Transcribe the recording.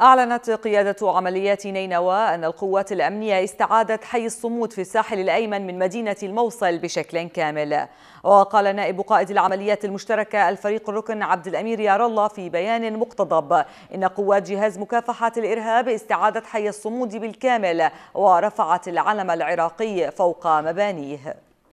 أعلنت قيادة عمليات نينوى أن القوات الأمنية استعادت حي الصمود في الساحل الأيمن من مدينة الموصل بشكل كامل وقال نائب قائد العمليات المشتركة الفريق الركن عبد الأمير يار الله في بيان مقتضب إن قوات جهاز مكافحة الإرهاب استعادت حي الصمود بالكامل ورفعت العلم العراقي فوق مبانيه